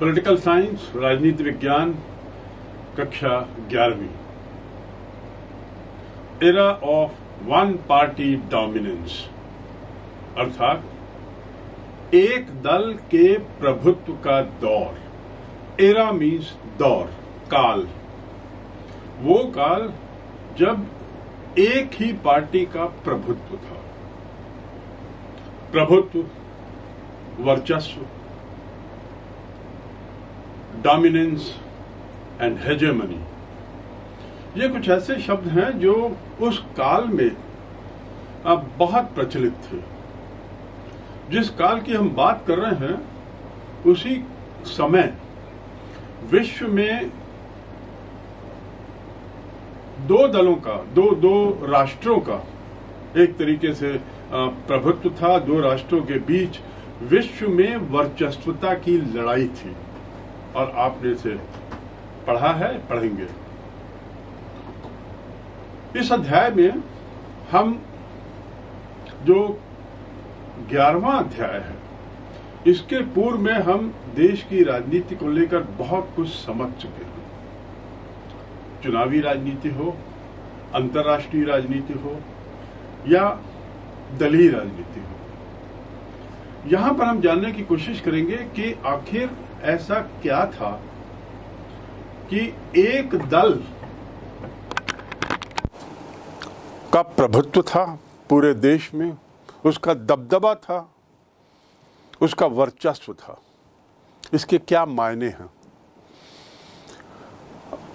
political science राजनीति विज्ञान कक्षा ग्यारहवीं era of one party dominance अर्थात एक दल के प्रभुत्व का दौर एरा मीन्स दौर काल वो काल जब एक ही पार्टी का प्रभुत्व था प्रभुत्व वर्चस्व डोमिनेंस एंड हेजेमनी ये कुछ ऐसे शब्द हैं जो उस काल में अब बहुत प्रचलित थे जिस काल की हम बात कर रहे हैं उसी समय विश्व में दो दलों का दो दो राष्ट्रों का एक तरीके से प्रभुत्व था दो राष्ट्रों के बीच विश्व में वर्चस्वता की लड़ाई थी और आपने इसे पढ़ा है पढ़ेंगे इस अध्याय में हम जो ग्यारहवा अध्याय है इसके पूर्व में हम देश की राजनीति को लेकर बहुत कुछ समझ चुके हैं चुनावी राजनीति हो अंतर्राष्ट्रीय राजनीति हो या दलीय राजनीति हो यहां पर हम जानने की कोशिश करेंगे कि आखिर ऐसा क्या था कि एक दल का प्रभुत्व था पूरे देश में उसका दबदबा था उसका वर्चस्व था इसके क्या मायने हैं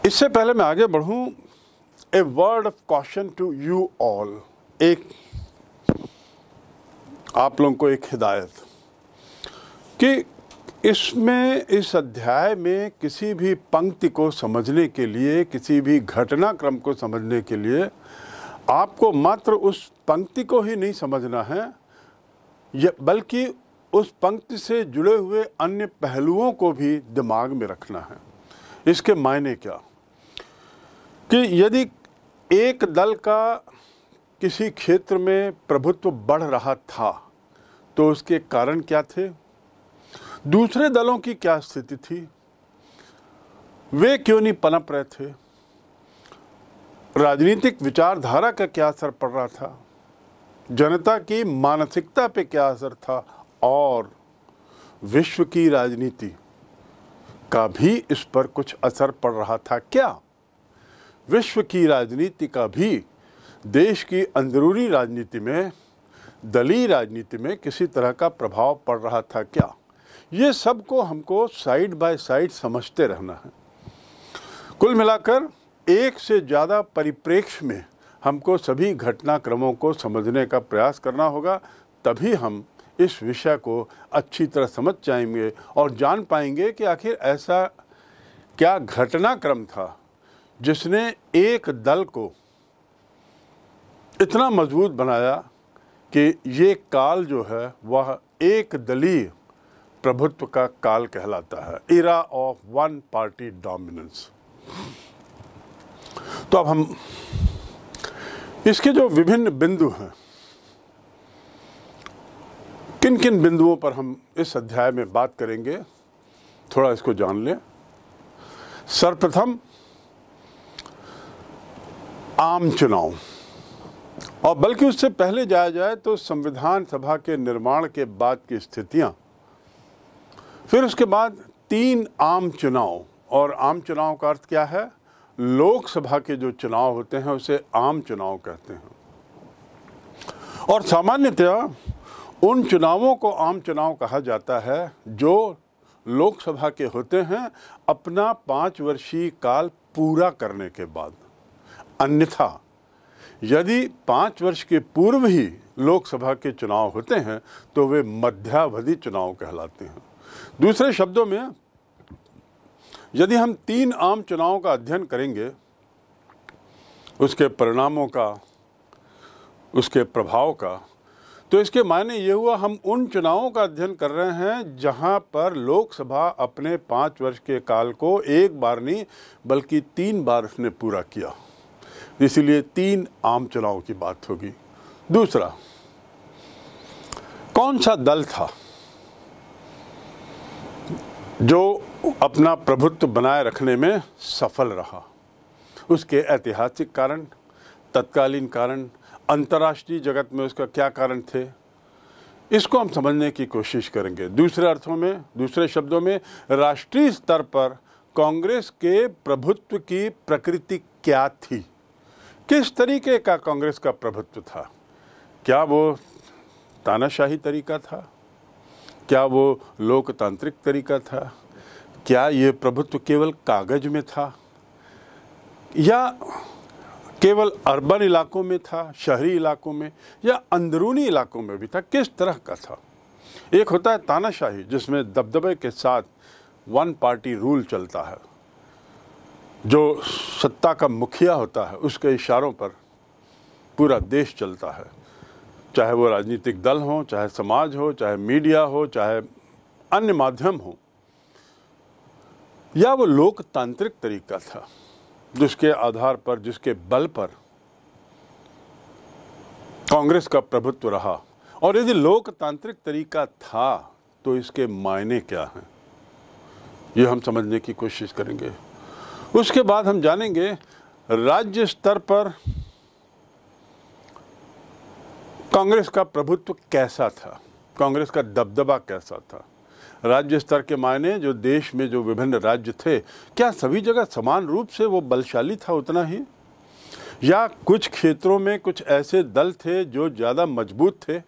इससे पहले मैं आगे बढ़ूं a word of caution to you all एक आप लोगों को एक हिदायत कि इसमें इस अध्याय में किसी भी पंक्ति को समझने के लिए किसी भी घटनाक्रम को समझने के लिए आपको मात्र उस पंक्ति को ही नहीं समझना है बल्कि उस पंक्ति से जुड़े हुए अन्य पहलुओं को भी दिमाग में रखना है इसके मायने क्या कि यदि एक दल का किसी क्षेत्र में प्रभुत्व बढ़ रहा था तो उसके कारण क्या थे दूसरे दलों की क्या स्थिति थी वे क्यों नहीं पनप रहे थे राजनीतिक विचारधारा का क्या असर पड़ रहा था जनता की मानसिकता पे क्या असर था और विश्व की राजनीति का भी इस पर कुछ असर पड़ रहा था क्या विश्व की राजनीति का भी देश की अंदरूनी राजनीति में दलीय राजनीति में किसी तरह का प्रभाव पड़ रहा था क्या ये सब को हमको साइड बाय साइड समझते रहना है कुल मिलाकर एक से ज़्यादा परिप्रेक्ष्य में हमको सभी घटनाक्रमों को समझने का प्रयास करना होगा तभी हम इस विषय को अच्छी तरह समझ जाएंगे और जान पाएंगे कि आखिर ऐसा क्या घटनाक्रम था जिसने एक दल को इतना मजबूत बनाया कि ये काल जो है वह एक दलीय प्रभुत्व का काल कहलाता है era of one party dominance तो अब हम इसके जो विभिन्न बिंदु हैं किन किन बिंदुओं पर हम इस अध्याय में बात करेंगे थोड़ा इसको जान लें सर्वप्रथम आम चुनाव और बल्कि उससे पहले जाया जाए तो संविधान सभा के निर्माण के बाद की स्थितियां फिर उसके बाद तीन आम चुनाव और आम चुनाव का अर्थ क्या है लोकसभा के जो चुनाव होते हैं उसे आम चुनाव कहते हैं और सामान्यतः उन चुनावों को आम चुनाव कहा जाता है जो लोकसभा के होते हैं अपना पाँच वर्षीय काल पूरा करने के बाद अन्यथा यदि पाँच वर्ष के पूर्व ही लोकसभा के चुनाव होते हैं तो वे मध्यावधि चुनाव कहलाते हैं दूसरे शब्दों में यदि हम तीन आम चुनावों का अध्ययन करेंगे उसके परिणामों का उसके प्रभाव का तो इसके मायने ये हुआ हम उन चुनावों का अध्ययन कर रहे हैं जहां पर लोकसभा अपने पाँच वर्ष के काल को एक बार नहीं बल्कि तीन बार उसने पूरा किया इसीलिए तीन आम चुनाव की बात होगी दूसरा कौन सा दल था जो अपना प्रभुत्व बनाए रखने में सफल रहा उसके ऐतिहासिक कारण तत्कालीन कारण अंतर्राष्ट्रीय जगत में उसका क्या कारण थे इसको हम समझने की कोशिश करेंगे दूसरे अर्थों में दूसरे शब्दों में राष्ट्रीय स्तर पर कांग्रेस के प्रभुत्व की प्रकृति क्या थी किस तरीके का कांग्रेस का प्रभुत्व था क्या वो तानाशाही तरीका था क्या वो लोकतांत्रिक तरीका था क्या ये प्रभुत्व केवल कागज में था या केवल अर्बन इलाकों में था शहरी इलाकों में या अंदरूनी इलाकों में भी था किस तरह का था एक होता है तानाशाही जिसमें दबदबे के साथ वन पार्टी रूल चलता है जो सत्ता का मुखिया होता है उसके इशारों पर पूरा देश चलता है चाहे वो राजनीतिक दल हो चाहे समाज हो चाहे मीडिया हो चाहे अन्य माध्यम हो या वो लोकतांत्रिक तरीका था जिसके आधार पर जिसके बल पर कांग्रेस का प्रभुत्व रहा और यदि लोकतांत्रिक तरीका था तो इसके मायने क्या हैं ये हम समझने की कोशिश करेंगे उसके बाद हम जानेंगे राज्य स्तर पर कांग्रेस का प्रभुत्व कैसा था कांग्रेस का दबदबा कैसा था राज्य स्तर के मायने जो देश में जो विभिन्न राज्य थे क्या सभी जगह समान रूप से वो बलशाली था उतना ही या कुछ क्षेत्रों में कुछ ऐसे दल थे जो ज़्यादा मजबूत थे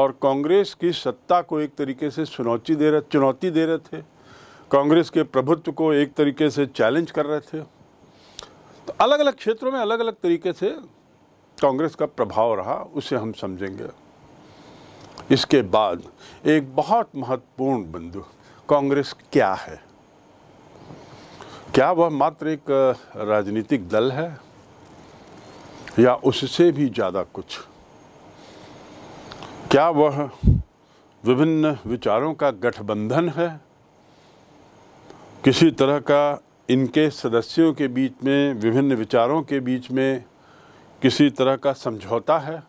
और कांग्रेस की सत्ता को एक तरीके से चुनौती दे रहे चुनौती दे रहे थे कांग्रेस के प्रभुत्व को एक तरीके से चैलेंज कर रहे थे तो अलग अलग क्षेत्रों में अलग अलग तरीके से कांग्रेस का प्रभाव रहा उसे हम समझेंगे इसके बाद एक बहुत महत्वपूर्ण बिंदु कांग्रेस क्या है क्या वह मात्र एक राजनीतिक दल है या उससे भी ज़्यादा कुछ क्या वह विभिन्न विचारों का गठबंधन है किसी तरह का इनके सदस्यों के बीच में विभिन्न विचारों के बीच में किसी तरह का समझौता है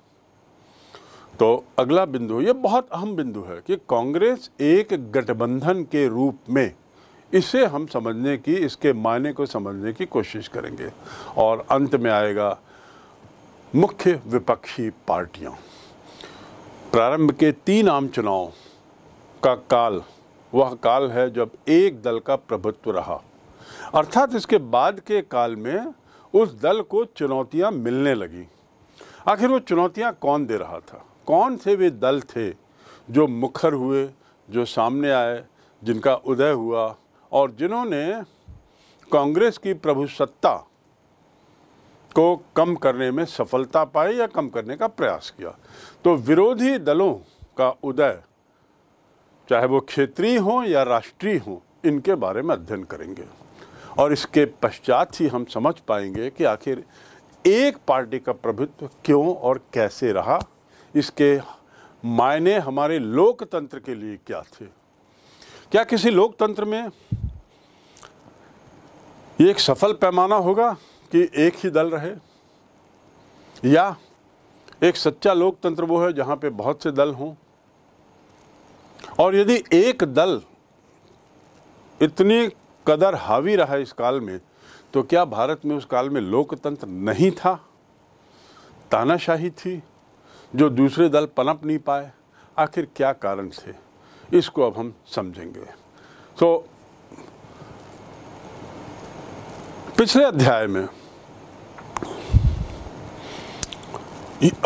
तो अगला बिंदु ये बहुत अहम बिंदु है कि कांग्रेस एक गठबंधन के रूप में इसे हम समझने की इसके मायने को समझने की कोशिश करेंगे और अंत में आएगा मुख्य विपक्षी पार्टियां प्रारंभ के तीन आम चुनाव का काल वह काल है जब एक दल का प्रभुत्व रहा अर्थात इसके बाद के काल में उस दल को चुनौतियां मिलने लगी आखिर वो चुनौतियां कौन दे रहा था कौन से वे दल थे जो मुखर हुए जो सामने आए जिनका उदय हुआ और जिन्होंने कांग्रेस की प्रभुसत्ता को कम करने में सफलता पाई या कम करने का प्रयास किया तो विरोधी दलों का उदय चाहे वो क्षेत्रीय हों या राष्ट्रीय हों इनके बारे में अध्ययन करेंगे और इसके पश्चात ही हम समझ पाएंगे कि आखिर एक पार्टी का प्रभुत्व क्यों और कैसे रहा इसके मायने हमारे लोकतंत्र के लिए क्या थे क्या किसी लोकतंत्र में ये एक सफल पैमाना होगा कि एक ही दल रहे या एक सच्चा लोकतंत्र वो है जहाँ पे बहुत से दल हों और यदि एक दल इतनी कदर हावी रहा इस काल में तो क्या भारत में उस काल में लोकतंत्र नहीं था तानाशाही थी जो दूसरे दल पनप नहीं पाए आखिर क्या कारण थे इसको अब हम समझेंगे तो पिछले अध्याय में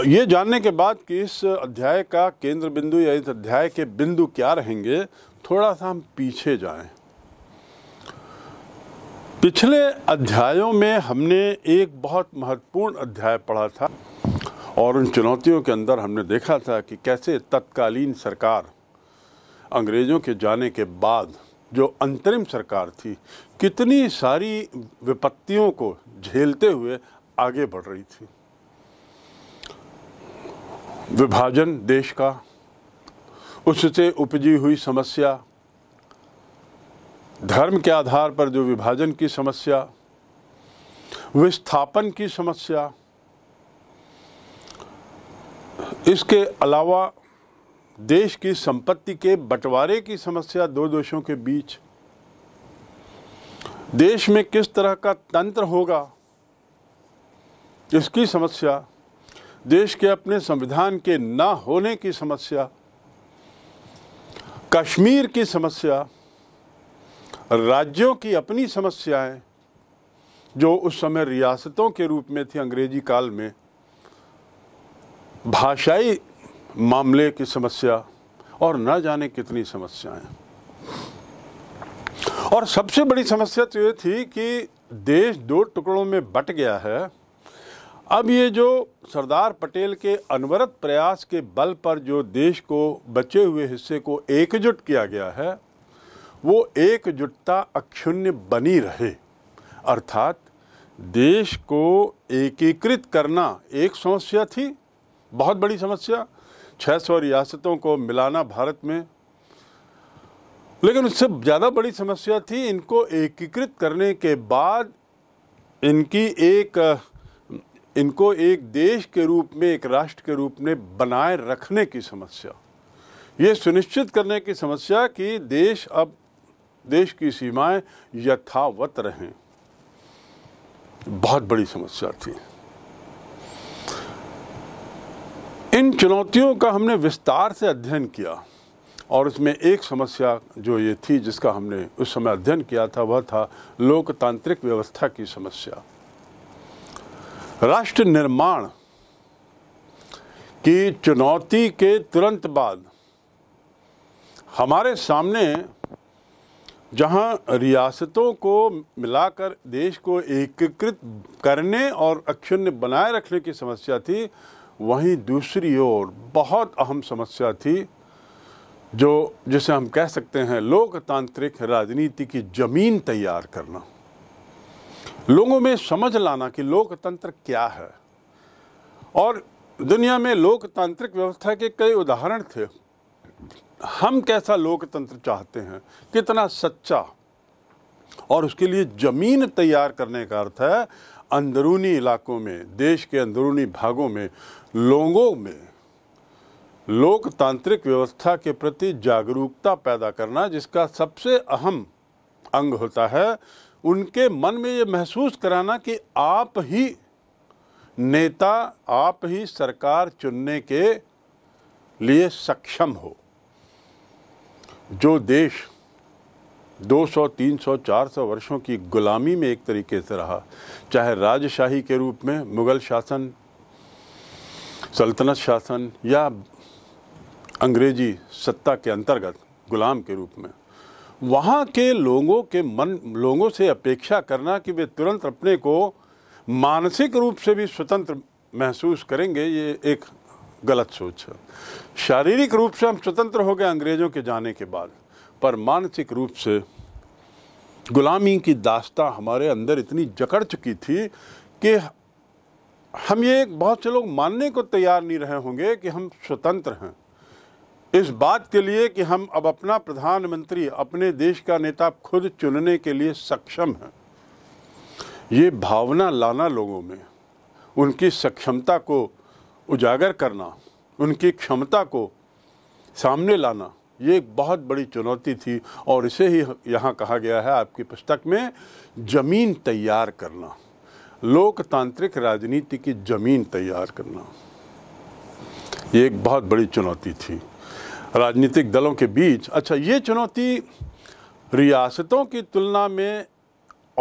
ये जानने के बाद कि इस अध्याय का केंद्र बिंदु या इस अध्याय के बिंदु क्या रहेंगे थोड़ा सा हम पीछे जाएं पिछले अध्यायों में हमने एक बहुत महत्वपूर्ण अध्याय पढ़ा था और उन चुनौतियों के अंदर हमने देखा था कि कैसे तत्कालीन सरकार अंग्रेज़ों के जाने के बाद जो अंतरिम सरकार थी कितनी सारी विपत्तियों को झेलते हुए आगे बढ़ रही थी विभाजन देश का उससे उपजी हुई समस्या धर्म के आधार पर जो विभाजन की समस्या विस्थापन की समस्या इसके अलावा देश की संपत्ति के बंटवारे की समस्या दो देशों के बीच देश में किस तरह का तंत्र होगा इसकी समस्या देश के अपने संविधान के ना होने की समस्या कश्मीर की समस्या राज्यों की अपनी समस्याएं जो उस समय रियासतों के रूप में थी अंग्रेजी काल में भाषाई मामले की समस्या और न जाने कितनी समस्याएं और सबसे बड़ी समस्या तो ये थी कि देश दो टुकड़ों में बट गया है अब ये जो सरदार पटेल के अनवरत प्रयास के बल पर जो देश को बचे हुए हिस्से को एकजुट किया गया है वो एकजुटता अक्षुण्य बनी रहे अर्थात देश को एकीकृत करना एक समस्या थी बहुत बड़ी समस्या 600 रियासतों को मिलाना भारत में लेकिन उससे ज़्यादा बड़ी समस्या थी इनको एकीकृत करने के बाद इनकी एक इनको एक देश के रूप में एक राष्ट्र के रूप में बनाए रखने की समस्या ये सुनिश्चित करने की समस्या कि देश अब देश की सीमाएं यथावत रहें बहुत बड़ी समस्या थी इन चुनौतियों का हमने विस्तार से अध्ययन किया और उसमें एक समस्या जो ये थी जिसका हमने उस समय अध्ययन किया था वह था लोकतांत्रिक व्यवस्था की समस्या राष्ट्र निर्माण की चुनौती के तुरंत बाद हमारे सामने जहां रियासतों को मिलाकर देश को एकीकृत करने और अक्षुण्य बनाए रखने की समस्या थी वहीं दूसरी ओर बहुत अहम समस्या थी जो जिसे हम कह सकते हैं लोकतांत्रिक राजनीति की जमीन तैयार करना लोगों में समझ लाना कि लोकतंत्र क्या है और दुनिया में लोकतांत्रिक व्यवस्था के कई उदाहरण थे हम कैसा लोकतंत्र चाहते हैं कितना सच्चा और उसके लिए ज़मीन तैयार करने का अर्थ है अंदरूनी इलाकों में देश के अंदरूनी भागों में लोगों में लोकतांत्रिक व्यवस्था के प्रति जागरूकता पैदा करना जिसका सबसे अहम अंग होता है उनके मन में ये महसूस कराना कि आप ही नेता आप ही सरकार चुनने के लिए सक्षम हो जो देश 200, 300, 400 वर्षों की गुलामी में एक तरीके से रहा चाहे राजशाही के रूप में मुग़ल शासन सल्तनत शासन या अंग्रेजी सत्ता के अंतर्गत गुलाम के रूप में वहाँ के लोगों के मन लोगों से अपेक्षा करना कि वे तुरंत अपने को मानसिक रूप से भी स्वतंत्र महसूस करेंगे ये एक गलत सोच है शारीरिक रूप से हम स्वतंत्र हो गए अंग्रेज़ों के जाने के बाद पर मानसिक रूप से गुलामी की दास्ता हमारे अंदर इतनी जकड़ चुकी थी कि हम ये बहुत से लोग मानने को तैयार नहीं रहे होंगे कि हम स्वतंत्र हैं इस बात के लिए कि हम अब अपना प्रधानमंत्री अपने देश का नेता खुद चुनने के लिए सक्षम हैं ये भावना लाना लोगों में उनकी सक्षमता को उजागर करना उनकी क्षमता को सामने लाना ये एक बहुत बड़ी चुनौती थी और इसे ही यहाँ कहा गया है आपकी पुस्तक में ज़मीन तैयार करना लोकतांत्रिक राजनीति की ज़मीन तैयार करना ये एक बहुत बड़ी चुनौती थी राजनीतिक दलों के बीच अच्छा ये चुनौती रियासतों की तुलना में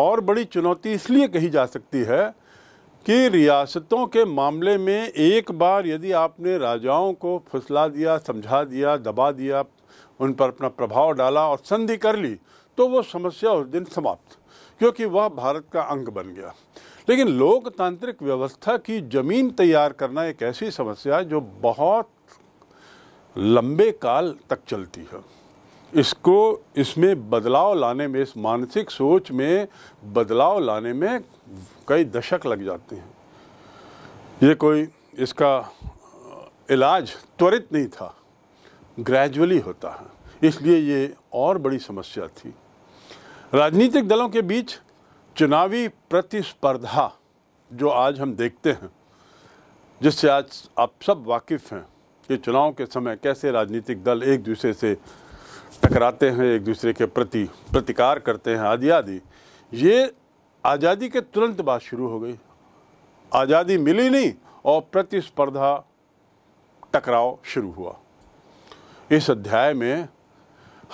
और बड़ी चुनौती इसलिए कही जा सकती है कि रियासतों के मामले में एक बार यदि आपने राजाओं को फुसला दिया समझा दिया दबा दिया उन पर अपना प्रभाव डाला और संधि कर ली तो वो समस्या उस दिन समाप्त क्योंकि वह भारत का अंग बन गया लेकिन लोकतांत्रिक व्यवस्था की जमीन तैयार करना एक ऐसी समस्या है जो बहुत लंबे काल तक चलती है इसको इसमें बदलाव लाने में इस मानसिक सोच में बदलाव लाने में कई दशक लग जाते हैं ये कोई इसका इलाज त्वरित नहीं था ग्रेजुअली होता है इसलिए ये और बड़ी समस्या थी राजनीतिक दलों के बीच चुनावी प्रतिस्पर्धा जो आज हम देखते हैं जिससे आज आप सब वाकिफ़ हैं कि चुनाव के समय कैसे राजनीतिक दल एक दूसरे से टकराते हैं एक दूसरे के प्रति प्रतिकार करते हैं आदि आदि ये आज़ादी के तुरंत बाद शुरू हो गई आज़ादी मिली नहीं और प्रतिस्पर्धा टकराव शुरू हुआ इस अध्याय में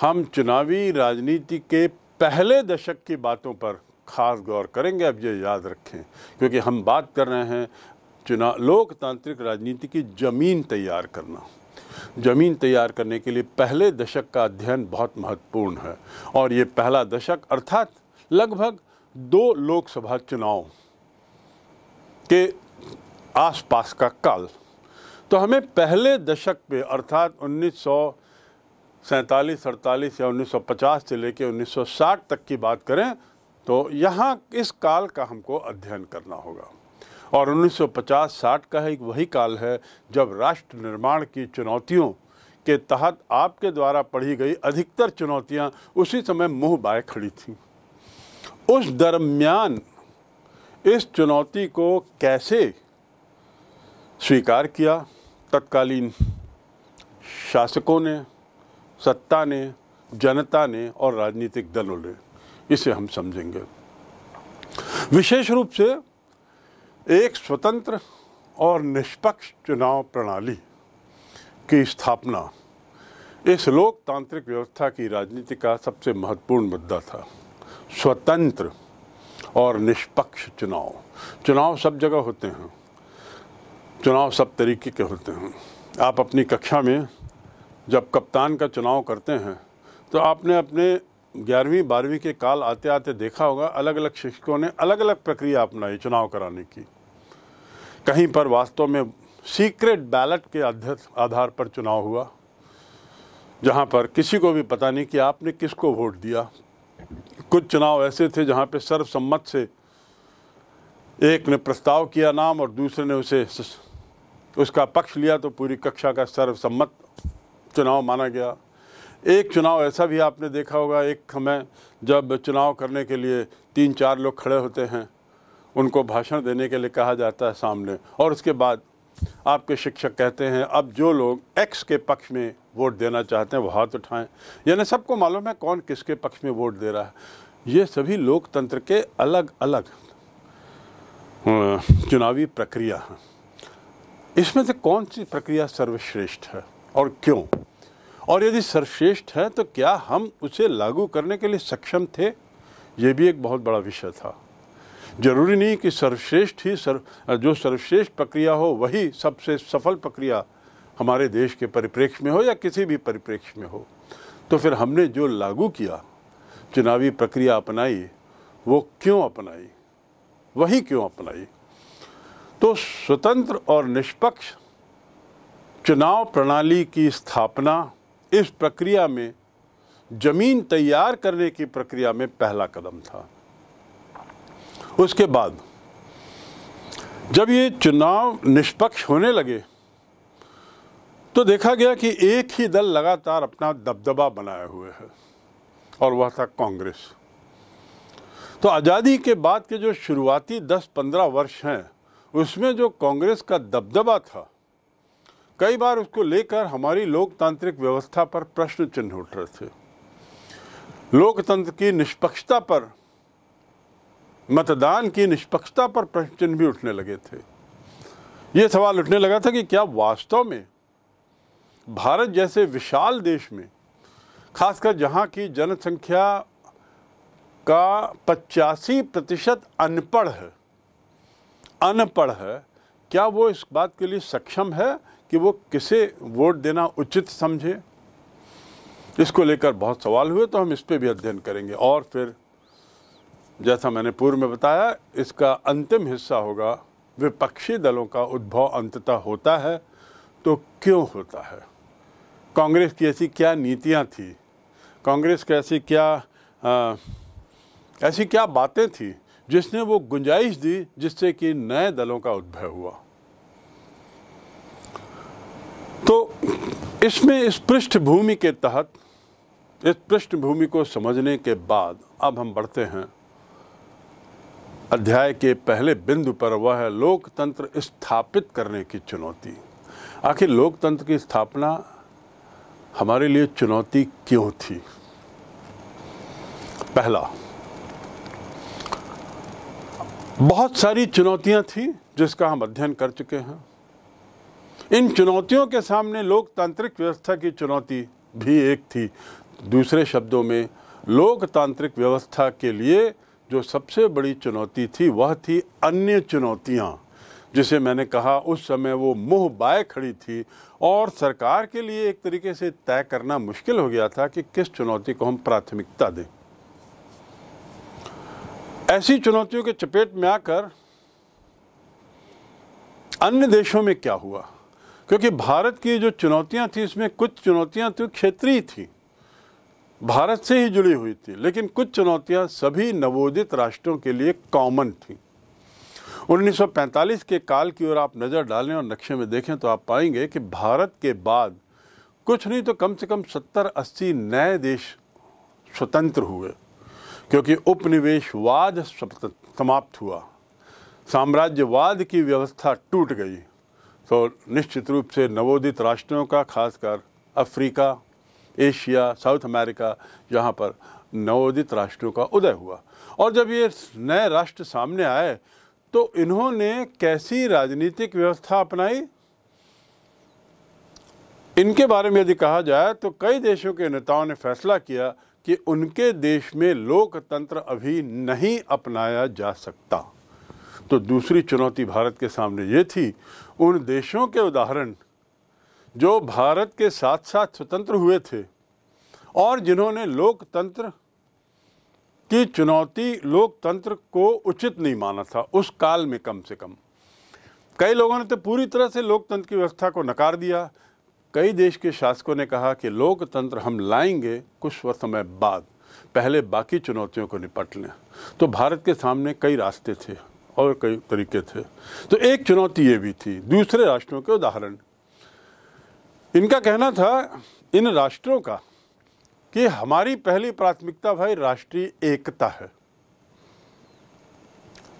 हम चुनावी राजनीति के पहले दशक की बातों पर खास गौर करेंगे अब ये याद रखें क्योंकि हम बात कर रहे हैं चुनाव लोकतांत्रिक राजनीति की ज़मीन तैयार करना ज़मीन तैयार करने के लिए पहले दशक का अध्ययन बहुत महत्वपूर्ण है और ये पहला दशक अर्थात लगभग दो लोकसभा चुनाव के आसपास का काल तो हमें पहले दशक पे अर्थात उन्नीस सौ सैंतालीस अड़तालीस या 1950 से लेकर 1960 तक की बात करें तो यहाँ इस काल का हमको अध्ययन करना होगा और 1950-60 का एक वही काल है जब राष्ट्र निर्माण की चुनौतियों के तहत आपके द्वारा पढ़ी गई अधिकतर चुनौतियाँ उसी समय मुँह बाय खड़ी थीं उस दरमियान इस चुनौती को कैसे स्वीकार किया तत्कालीन शासकों ने सत्ता ने जनता ने और राजनीतिक दलों ने इसे हम समझेंगे विशेष रूप से एक स्वतंत्र और निष्पक्ष चुनाव प्रणाली की स्थापना इस लोकतांत्रिक व्यवस्था की राजनीति का सबसे महत्वपूर्ण मुद्दा था स्वतंत्र और निष्पक्ष चुनाव चुनाव सब जगह होते हैं चुनाव सब तरीके के होते हैं आप अपनी कक्षा में जब कप्तान का चुनाव करते हैं तो आपने अपने ग्यारहवीं बारहवीं के काल आते आते देखा होगा अलग अलग शिक्षकों ने अलग अलग प्रक्रिया अपनाई चुनाव कराने की कहीं पर वास्तव में सीक्रेट बैलेट के आधार पर चुनाव हुआ जहाँ पर किसी को भी पता नहीं कि आपने किसको वोट दिया कुछ चुनाव ऐसे थे जहाँ पे सर्वसम्मत से एक ने प्रस्ताव किया नाम और दूसरे ने उसे उसका पक्ष लिया तो पूरी कक्षा का सर्वसम्मत चुनाव माना गया एक चुनाव ऐसा भी आपने देखा होगा एक समय जब चुनाव करने के लिए तीन चार लोग खड़े होते हैं उनको भाषण देने के लिए कहा जाता है सामने और उसके बाद आपके शिक्षक कहते हैं अब जो लोग एक्स के पक्ष में वोट देना चाहते हैं वो हाथ उठाएं यानी सबको मालूम है कौन किसके पक्ष में वोट दे रहा है ये सभी लोकतंत्र के अलग अलग चुनावी प्रक्रिया हैं इसमें से कौन सी प्रक्रिया सर्वश्रेष्ठ है और क्यों और यदि सर्वश्रेष्ठ है तो क्या हम उसे लागू करने के लिए सक्षम थे ये भी एक बहुत बड़ा विषय था जरूरी नहीं कि सर्वश्रेष्ठ ही सर्व जो सर्वश्रेष्ठ प्रक्रिया हो वही सबसे सफल प्रक्रिया हमारे देश के परिप्रेक्ष्य में हो या किसी भी परिप्रेक्ष्य में हो तो फिर हमने जो लागू किया चुनावी प्रक्रिया अपनाई वो क्यों अपनाई वही क्यों अपनाई तो स्वतंत्र और निष्पक्ष चुनाव प्रणाली की स्थापना इस प्रक्रिया में जमीन तैयार करने की प्रक्रिया में पहला कदम था उसके बाद जब ये चुनाव निष्पक्ष होने लगे तो देखा गया कि एक ही दल लगातार अपना दबदबा बनाए हुए है और वह था कांग्रेस तो आज़ादी के बाद के जो शुरुआती 10-15 वर्ष हैं उसमें जो कांग्रेस का दबदबा था कई बार उसको लेकर हमारी लोकतांत्रिक व्यवस्था पर प्रश्न चिन्ह उठ रहे थे लोकतंत्र की निष्पक्षता पर मतदान की निष्पक्षता पर प्रश्न चिन्ह भी उठने लगे थे ये सवाल उठने लगा था कि क्या वास्तव में भारत जैसे विशाल देश में खासकर जहाँ की जनसंख्या का पचासी प्रतिशत अनपढ़ है अनपढ़ है क्या वो इस बात के लिए सक्षम है कि वो किसे वोट देना उचित समझे इसको लेकर बहुत सवाल हुए तो हम इस पर भी अध्ययन करेंगे और फिर जैसा मैंने पूर्व में बताया इसका अंतिम हिस्सा होगा विपक्षी दलों का उद्भव अंततः होता है तो क्यों होता है कांग्रेस की ऐसी क्या नीतियाँ थी कांग्रेस की ऐसी क्या आ, ऐसी क्या बातें थी जिसने वो गुंजाइश दी जिससे कि नए दलों का उद्भव हुआ तो इसमें इस पृष्ठभूमि के तहत इस पृष्ठभूमि को समझने के बाद अब हम बढ़ते हैं अध्याय के पहले बिंदु पर वह है लोकतंत्र स्थापित करने की चुनौती आखिर लोकतंत्र की स्थापना हमारे लिए चुनौती क्यों थी पहला बहुत सारी चुनौतियां थी जिसका हम अध्ययन कर चुके हैं इन चुनौतियों के सामने लोकतांत्रिक व्यवस्था की चुनौती भी एक थी दूसरे शब्दों में लोकतांत्रिक व्यवस्था के लिए जो सबसे बड़ी चुनौती थी वह थी अन्य चुनौतियाँ जिसे मैंने कहा उस समय वो मुँह बाय खड़ी थी और सरकार के लिए एक तरीके से तय करना मुश्किल हो गया था कि किस चुनौती को हम प्राथमिकता दें ऐसी चुनौतियों के चपेट में आकर अन्य देशों में क्या हुआ क्योंकि भारत की जो चुनौतियां थी इसमें कुछ चुनौतियां तो क्षेत्रीय थी भारत से ही जुड़ी हुई थी लेकिन कुछ चुनौतियां सभी नवोदित राष्ट्रों के लिए कॉमन थी 1945 के काल की ओर आप नज़र डालें और नक्शे में देखें तो आप पाएंगे कि भारत के बाद कुछ नहीं तो कम से कम 70-80 नए देश स्वतंत्र हुए क्योंकि उपनिवेशवाद समाप्त हुआ साम्राज्यवाद की व्यवस्था टूट गई तो निश्चित रूप से नवोदित राष्ट्रों का खासकर अफ्रीका एशिया साउथ अमेरिका यहाँ पर नवोदित राष्ट्रों का उदय हुआ और जब ये नए राष्ट्र सामने आए तो इन्होंने कैसी राजनीतिक व्यवस्था अपनाई इनके बारे में यदि कहा जाए तो कई देशों के नेताओं ने फैसला किया कि उनके देश में लोकतंत्र अभी नहीं अपनाया जा सकता तो दूसरी चुनौती भारत के सामने ये थी उन देशों के उदाहरण जो भारत के साथ साथ स्वतंत्र हुए थे और जिन्होंने लोकतंत्र कि चुनौती लोकतंत्र को उचित नहीं माना था उस काल में कम से कम कई लोगों ने तो पूरी तरह से लोकतंत्र की व्यवस्था को नकार दिया कई देश के शासकों ने कहा कि लोकतंत्र हम लाएंगे कुछ वर्ष समय बाद पहले बाकी चुनौतियों को निपट लें तो भारत के सामने कई रास्ते थे और कई तरीके थे तो एक चुनौती ये भी थी दूसरे राष्ट्रों के उदाहरण इनका कहना था इन राष्ट्रों का कि हमारी पहली प्राथमिकता भाई राष्ट्रीय एकता है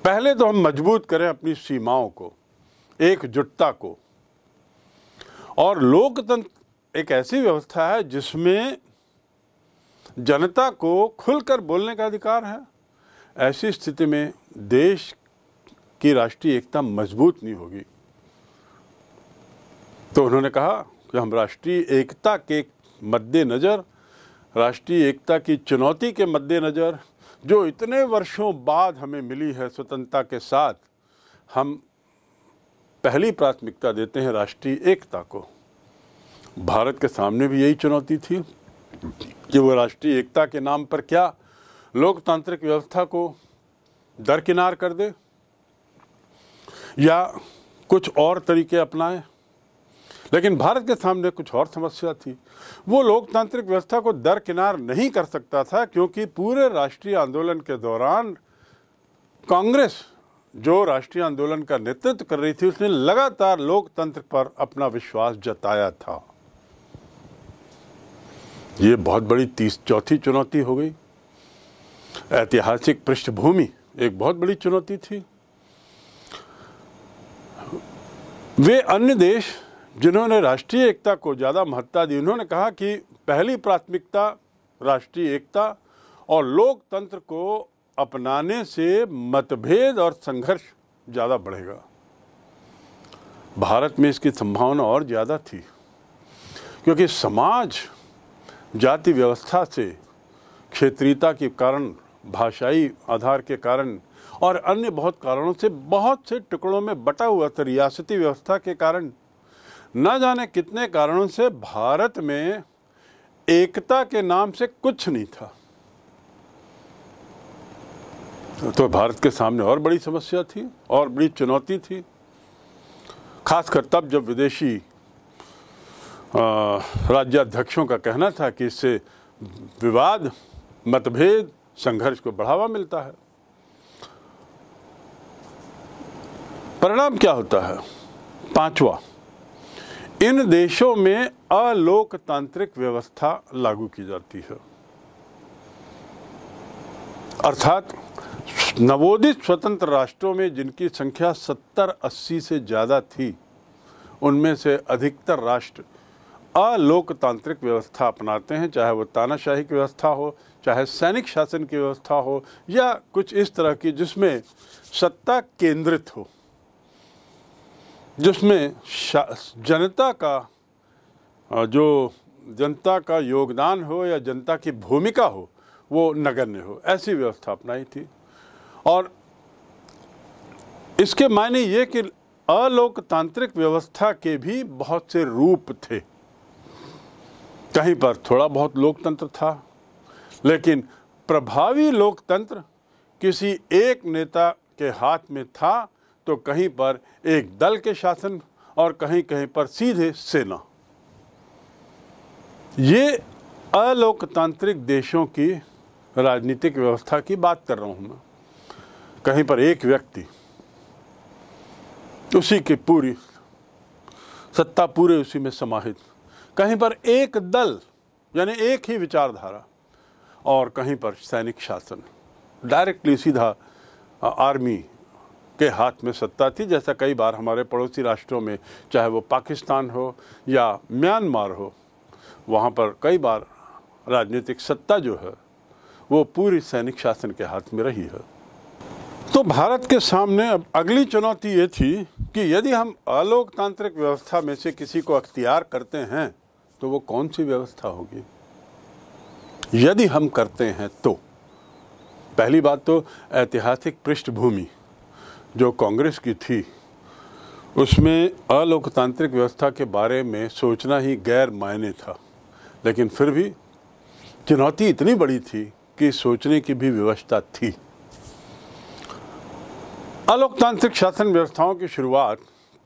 पहले तो हम मजबूत करें अपनी सीमाओं को एकजुटता को और लोकतंत्र एक ऐसी व्यवस्था है जिसमें जनता को खुलकर बोलने का अधिकार है ऐसी स्थिति में देश की राष्ट्रीय एकता मजबूत नहीं होगी तो उन्होंने कहा कि हम राष्ट्रीय एकता के मद्देनज़र राष्ट्रीय एकता की चुनौती के मद्देनज़र जो इतने वर्षों बाद हमें मिली है स्वतंत्रता के साथ हम पहली प्राथमिकता देते हैं राष्ट्रीय एकता को भारत के सामने भी यही चुनौती थी कि वो राष्ट्रीय एकता के नाम पर क्या लोकतांत्रिक व्यवस्था को दरकिनार कर दे या कुछ और तरीके अपनाएं लेकिन भारत के सामने कुछ और समस्या थी वो लोकतांत्रिक व्यवस्था को दरकिनार नहीं कर सकता था क्योंकि पूरे राष्ट्रीय आंदोलन के दौरान कांग्रेस जो राष्ट्रीय आंदोलन का नेतृत्व कर रही थी उसने लगातार लोकतंत्र पर अपना विश्वास जताया था ये बहुत बड़ी तीस चौथी चुनौती हो गई ऐतिहासिक पृष्ठभूमि एक बहुत बड़ी चुनौती थी वे अन्य देश जिन्होंने राष्ट्रीय एकता को ज़्यादा महत्ता दी उन्होंने कहा कि पहली प्राथमिकता राष्ट्रीय एकता और लोकतंत्र को अपनाने से मतभेद और संघर्ष ज़्यादा बढ़ेगा भारत में इसकी संभावना और ज़्यादा थी क्योंकि समाज जाति व्यवस्था से क्षेत्रीयता के कारण भाषाई आधार के कारण और अन्य बहुत कारणों से बहुत से टुकड़ों में बटा हुआ था रियासती व्यवस्था के कारण न जाने कितने कारणों से भारत में एकता के नाम से कुछ नहीं था तो भारत के सामने और बड़ी समस्या थी और बड़ी चुनौती थी खासकर तब जब विदेशी राज्याध्यक्षों का कहना था कि इससे विवाद मतभेद संघर्ष को बढ़ावा मिलता है परिणाम क्या होता है पांचवा इन देशों में अलोकतांत्रिक व्यवस्था लागू की जाती है अर्थात नवोदित स्वतंत्र राष्ट्रों में जिनकी संख्या 70-80 से ज़्यादा थी उनमें से अधिकतर राष्ट्र अलोकतांत्रिक व्यवस्था अपनाते हैं चाहे वो तानाशाही की व्यवस्था हो चाहे सैनिक शासन की व्यवस्था हो या कुछ इस तरह की जिसमें सत्ता केंद्रित हो जिसमें जनता का जो जनता का योगदान हो या जनता की भूमिका हो वो नगण्य हो ऐसी व्यवस्था अपनाई थी और इसके मायने ये कि अलोकतांत्रिक व्यवस्था के भी बहुत से रूप थे कहीं पर थोड़ा बहुत लोकतंत्र था लेकिन प्रभावी लोकतंत्र किसी एक नेता के हाथ में था तो कहीं पर एक दल के शासन और कहीं कहीं पर सीधे सेना ये अलोकतांत्रिक देशों की राजनीतिक व्यवस्था की बात कर रहा हूं मैं कहीं पर एक व्यक्ति उसी की पूरी सत्ता पूरे उसी में समाहित कहीं पर एक दल यानी एक ही विचारधारा और कहीं पर सैनिक शासन डायरेक्टली सीधा आर्मी के हाथ में सत्ता थी जैसा कई बार हमारे पड़ोसी राष्ट्रों में चाहे वो पाकिस्तान हो या म्यांमार हो वहाँ पर कई बार राजनीतिक सत्ता जो है वो पूरी सैनिक शासन के हाथ में रही है तो भारत के सामने अब अगली चुनौती ये थी कि यदि हम अलोकतांत्रिक व्यवस्था में से किसी को अख्तियार करते हैं तो वो कौन सी व्यवस्था होगी यदि हम करते हैं तो पहली बात तो ऐतिहासिक पृष्ठभूमि जो कांग्रेस की थी उसमें अलोकतांत्रिक व्यवस्था के बारे में सोचना ही गैर मायने था लेकिन फिर भी चुनौती इतनी बड़ी थी कि सोचने की भी व्यवस्था थी अलोकतांत्रिक शासन व्यवस्थाओं की शुरुआत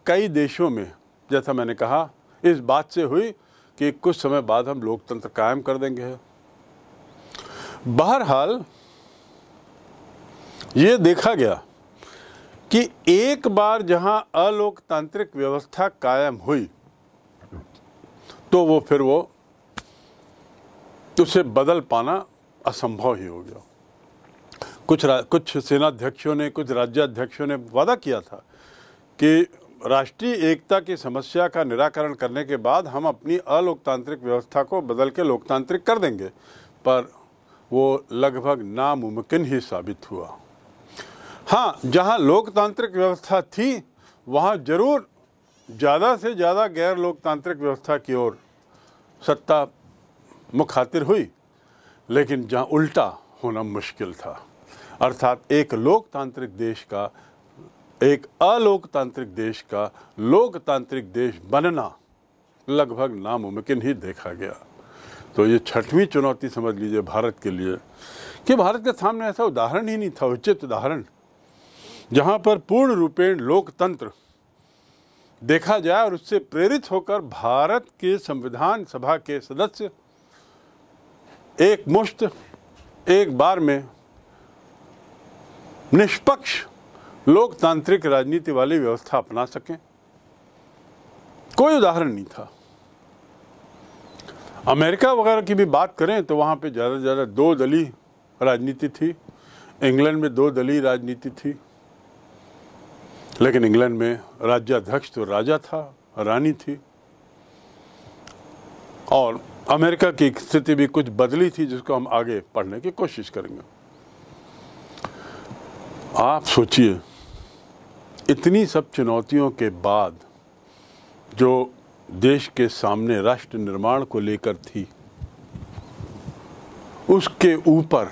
कई देशों में जैसा मैंने कहा इस बात से हुई कि कुछ समय बाद हम लोकतंत्र कायम कर देंगे बहरहाल ये देखा गया कि एक बार जहां अलोकतांत्रिक व्यवस्था कायम हुई तो वो फिर वो उसे बदल पाना असंभव ही हो गया कुछ कुछ सेनाध्यक्षों ने कुछ राज्याध्यक्षों ने वादा किया था कि राष्ट्रीय एकता की समस्या का निराकरण करने के बाद हम अपनी अलोकतांत्रिक व्यवस्था को बदल के लोकतांत्रिक कर देंगे पर वो लगभग नामुमकिन ही साबित हुआ हाँ जहाँ लोकतांत्रिक व्यवस्था थी वहाँ जरूर ज़्यादा से ज़्यादा गैर लोकतांत्रिक व्यवस्था की ओर सत्ता मुखातिर हुई लेकिन जहाँ उल्टा होना मुश्किल था अर्थात एक लोकतांत्रिक देश का एक अलोकतांत्रिक देश का लोकतांत्रिक देश बनना लगभग नामुमकिन ही देखा गया तो ये छठवीं चुनौती समझ लीजिए भारत के लिए कि भारत के सामने ऐसा उदाहरण ही नहीं था उचित उदाहरण जहाँ पर पूर्ण रूपेण लोकतंत्र देखा जाए और उससे प्रेरित होकर भारत के संविधान सभा के सदस्य एक मुश्त एक बार में निष्पक्ष लोकतांत्रिक राजनीति वाली व्यवस्था अपना सकें कोई उदाहरण नहीं था अमेरिका वगैरह की भी बात करें तो वहाँ पे ज़्यादा से ज़्यादा दो दली राजनीति थी इंग्लैंड में दो दली राजनीति थी लेकिन इंग्लैंड में राज्याध्यक्ष तो राजा था रानी थी और अमेरिका की स्थिति भी कुछ बदली थी जिसको हम आगे पढ़ने की कोशिश करेंगे आप सोचिए इतनी सब चुनौतियों के बाद जो देश के सामने राष्ट्र निर्माण को लेकर थी उसके ऊपर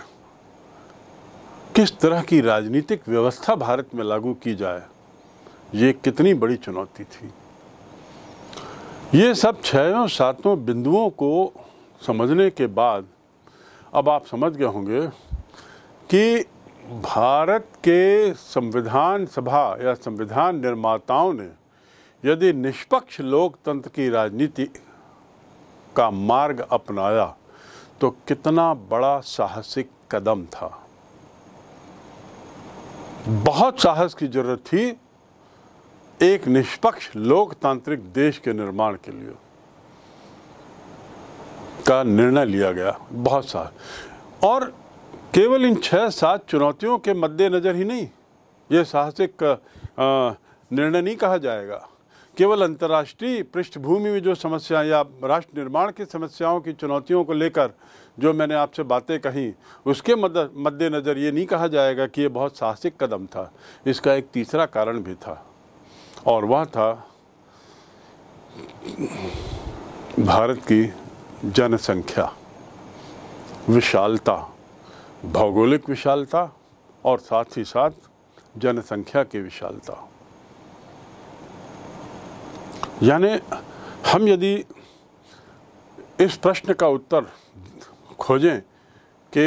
किस तरह की राजनीतिक व्यवस्था भारत में लागू की जाए ये कितनी बड़ी चुनौती थी ये सब छों सातों बिंदुओं को समझने के बाद अब आप समझ गए होंगे कि भारत के संविधान सभा या संविधान निर्माताओं ने यदि निष्पक्ष लोकतंत्र की राजनीति का मार्ग अपनाया तो कितना बड़ा साहसिक कदम था बहुत साहस की जरूरत थी एक निष्पक्ष लोकतांत्रिक देश के निर्माण के लिए का निर्णय लिया गया बहुत सा और केवल इन छः सात चुनौतियों के मद्देनज़र ही नहीं ये साहसिक निर्णय नहीं कहा जाएगा केवल अंतर्राष्ट्रीय पृष्ठभूमि में जो समस्याएं या राष्ट्र निर्माण की समस्याओं की चुनौतियों को लेकर जो मैंने आपसे बातें कही उसके मद्देनज़र ये नहीं कहा जाएगा कि ये बहुत साहसिक कदम था इसका एक तीसरा कारण भी था और वह था भारत की जनसंख्या विशालता भौगोलिक विशालता और साथ ही साथ जनसंख्या की विशालता यानी हम यदि इस प्रश्न का उत्तर खोजें कि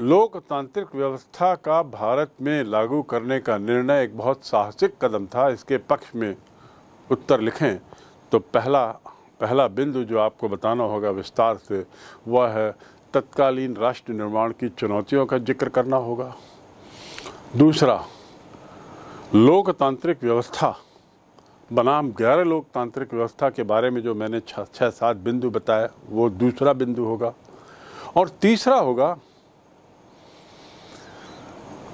लोकतांत्रिक व्यवस्था का भारत में लागू करने का निर्णय एक बहुत साहसिक कदम था इसके पक्ष में उत्तर लिखें तो पहला पहला बिंदु जो आपको बताना होगा विस्तार से वह है तत्कालीन राष्ट्र निर्माण की चुनौतियों का जिक्र करना होगा दूसरा लोकतांत्रिक व्यवस्था बनाम गैर लोकतांत्रिक व्यवस्था के बारे में जो मैंने छः छः सात बिंदु बताया वो दूसरा बिंदु होगा और तीसरा होगा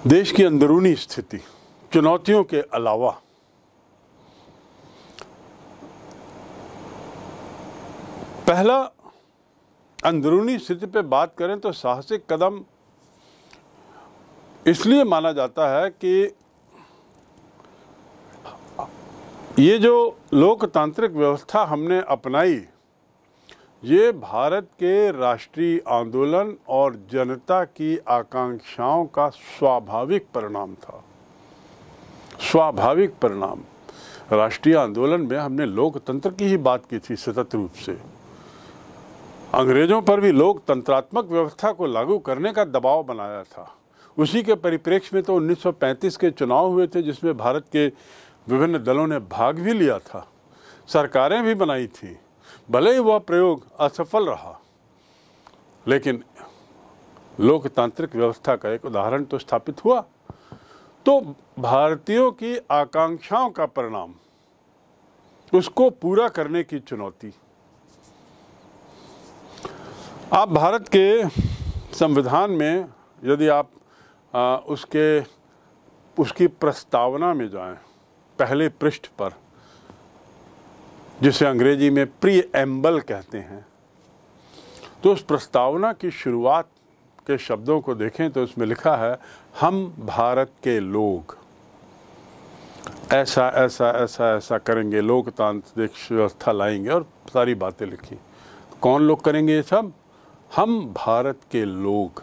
देश की अंदरूनी स्थिति चुनौतियों के अलावा पहला अंदरूनी स्थिति पे बात करें तो साहसिक कदम इसलिए माना जाता है कि ये जो लोकतांत्रिक व्यवस्था हमने अपनाई ये भारत के राष्ट्रीय आंदोलन और जनता की आकांक्षाओं का स्वाभाविक परिणाम था स्वाभाविक परिणाम राष्ट्रीय आंदोलन में हमने लोकतंत्र की ही बात की थी सतत रूप से अंग्रेजों पर भी लोकतंत्रात्मक व्यवस्था को लागू करने का दबाव बनाया था उसी के परिप्रेक्ष्य में तो 1935 के चुनाव हुए थे जिसमें भारत के विभिन्न दलों ने भाग भी लिया था सरकारें भी बनाई थी भले ही वह प्रयोग असफल रहा लेकिन लोकतांत्रिक व्यवस्था का एक उदाहरण तो स्थापित हुआ तो भारतीयों की आकांक्षाओं का परिणाम उसको पूरा करने की चुनौती आप भारत के संविधान में यदि आप आ, उसके उसकी प्रस्तावना में जाएं पहले पृष्ठ पर जिसे अंग्रेजी में प्री एम्बल कहते हैं तो उस प्रस्तावना की शुरुआत के शब्दों को देखें तो उसमें लिखा है हम भारत के लोग ऐसा ऐसा ऐसा ऐसा करेंगे लोकतांत्रिक व्यवस्था लाएंगे और सारी बातें लिखी कौन लोग करेंगे ये सब हम भारत के लोग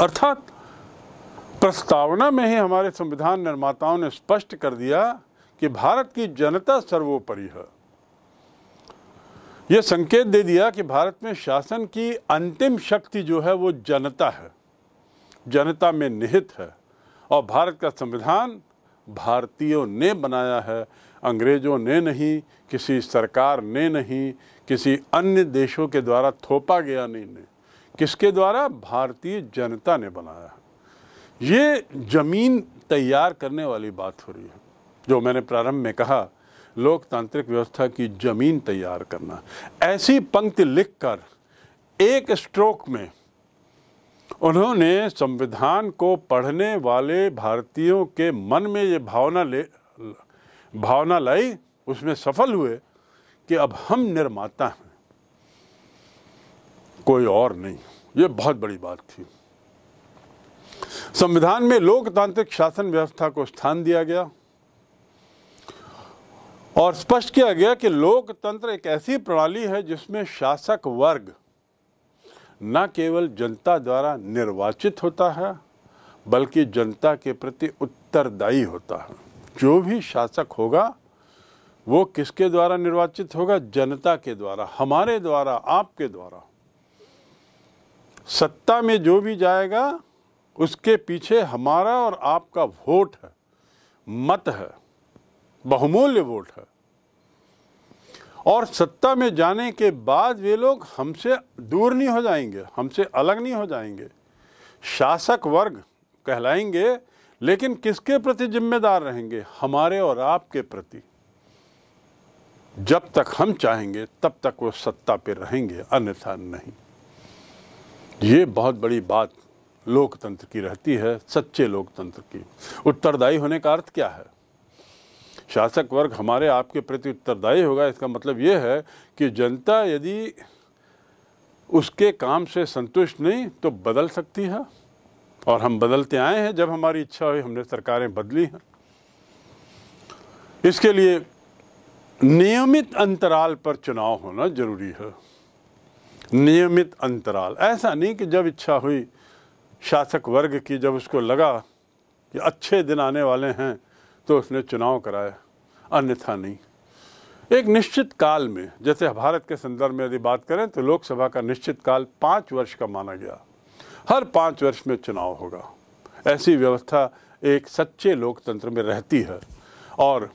अर्थात प्रस्तावना में ही हमारे संविधान निर्माताओं ने स्पष्ट कर दिया कि भारत की जनता सर्वोपरि है यह संकेत दे दिया कि भारत में शासन की अंतिम शक्ति जो है वो जनता है जनता में निहित है और भारत का संविधान भारतीयों ने बनाया है अंग्रेज़ों ने नहीं किसी सरकार ने नहीं किसी अन्य देशों के द्वारा थोपा गया नहीं ने किसके द्वारा भारतीय जनता ने बनाया है ये ज़मीन तैयार करने वाली बात हो रही है जो मैंने प्रारंभ में कहा लोकतांत्रिक व्यवस्था की जमीन तैयार करना ऐसी पंक्ति लिखकर एक स्ट्रोक में उन्होंने संविधान को पढ़ने वाले भारतीयों के मन में ये भावना ले भावना लाई उसमें सफल हुए कि अब हम निर्माता हैं कोई और नहीं ये बहुत बड़ी बात थी संविधान में लोकतांत्रिक शासन व्यवस्था को स्थान दिया गया और स्पष्ट किया गया कि लोकतंत्र एक ऐसी प्रणाली है जिसमें शासक वर्ग न केवल जनता द्वारा निर्वाचित होता है बल्कि जनता के प्रति उत्तरदायी होता है जो भी शासक होगा वो किसके द्वारा निर्वाचित होगा जनता के द्वारा हमारे द्वारा आपके द्वारा सत्ता में जो भी जाएगा उसके पीछे हमारा और आपका वोट है मत है बहुमूल्य वोट है और सत्ता में जाने के बाद वे लोग हमसे दूर नहीं हो जाएंगे हमसे अलग नहीं हो जाएंगे शासक वर्ग कहलाएंगे लेकिन किसके प्रति जिम्मेदार रहेंगे हमारे और आपके प्रति जब तक हम चाहेंगे तब तक वो सत्ता पे रहेंगे अन्यथा नहीं ये बहुत बड़ी बात लोकतंत्र की रहती है सच्चे लोकतंत्र की उत्तरदायी होने का अर्थ क्या है शासक वर्ग हमारे आपके प्रति उत्तरदायी होगा इसका मतलब ये है कि जनता यदि उसके काम से संतुष्ट नहीं तो बदल सकती है और हम बदलते आए हैं जब हमारी इच्छा हुई हमने सरकारें बदली हैं इसके लिए नियमित अंतराल पर चुनाव होना जरूरी है नियमित अंतराल ऐसा नहीं कि जब इच्छा हुई शासक वर्ग की जब उसको लगा कि अच्छे दिन आने वाले हैं तो उसने चुनाव कराया अन्यथा नहीं एक निश्चित काल में जैसे भारत के संदर्भ में यदि बात करें तो लोकसभा का निश्चित काल पाँच वर्ष का माना गया हर पाँच वर्ष में चुनाव होगा ऐसी व्यवस्था एक सच्चे लोकतंत्र में रहती है और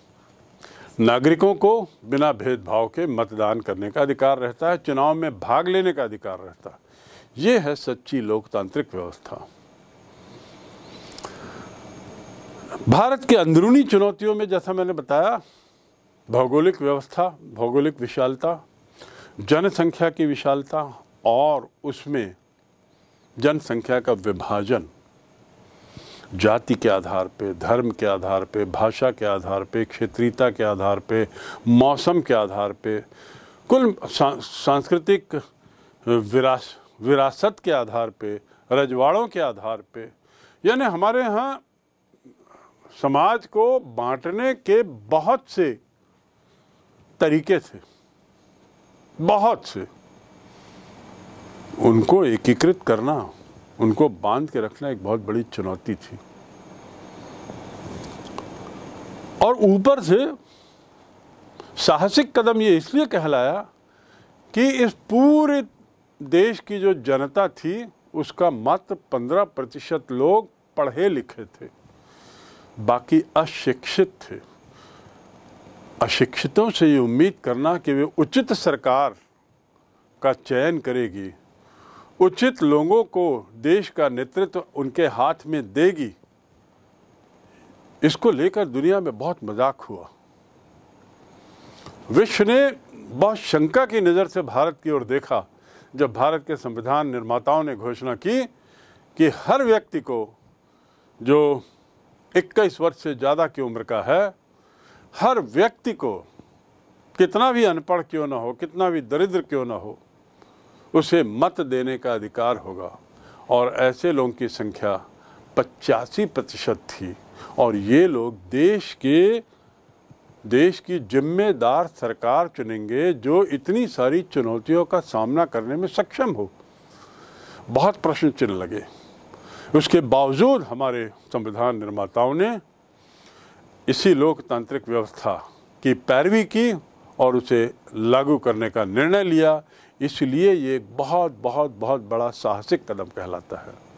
नागरिकों को बिना भेदभाव के मतदान करने का अधिकार रहता है चुनाव में भाग लेने का अधिकार रहता है ये है सच्ची लोकतांत्रिक व्यवस्था भारत के अंदरूनी चुनौतियों में जैसा मैंने बताया भौगोलिक व्यवस्था भौगोलिक विशालता जनसंख्या की विशालता और उसमें जनसंख्या का विभाजन जाति के आधार पे धर्म के आधार पे भाषा के आधार पे क्षेत्रीयता के आधार पे मौसम के आधार पे कुल सांस्कृतिक विरास विरासत के आधार पे रजवाड़ों के आधार पे यानी हमारे यहाँ समाज को बांटने के बहुत से तरीके थे बहुत से उनको एकीकृत करना उनको बांध के रखना एक बहुत बड़ी चुनौती थी और ऊपर से साहसिक कदम ये इसलिए कहलाया कि इस पूरे देश की जो जनता थी उसका मात्र पंद्रह प्रतिशत लोग पढ़े लिखे थे बाकी अशिक्षित थे अशिक्षितों से ये उम्मीद करना कि वे उचित सरकार का चयन करेगी उचित लोगों को देश का नेतृत्व उनके हाथ में देगी इसको लेकर दुनिया में बहुत मजाक हुआ विश्व ने बहुत शंका की नज़र से भारत की ओर देखा जब भारत के संविधान निर्माताओं ने घोषणा की कि हर व्यक्ति को जो इक्कीस वर्ष से ज़्यादा की उम्र का है हर व्यक्ति को कितना भी अनपढ़ क्यों ना हो कितना भी दरिद्र क्यों ना हो उसे मत देने का अधिकार होगा और ऐसे लोगों की संख्या पचासी प्रतिशत थी और ये लोग देश के देश की जिम्मेदार सरकार चुनेंगे जो इतनी सारी चुनौतियों का सामना करने में सक्षम हो बहुत प्रश्न चिन्ह लगे उसके बावजूद हमारे संविधान निर्माताओं ने इसी लोकतांत्रिक व्यवस्था की पैरवी की और उसे लागू करने का निर्णय लिया इसलिए ये बहुत बहुत बहुत बड़ा साहसिक कदम कहलाता है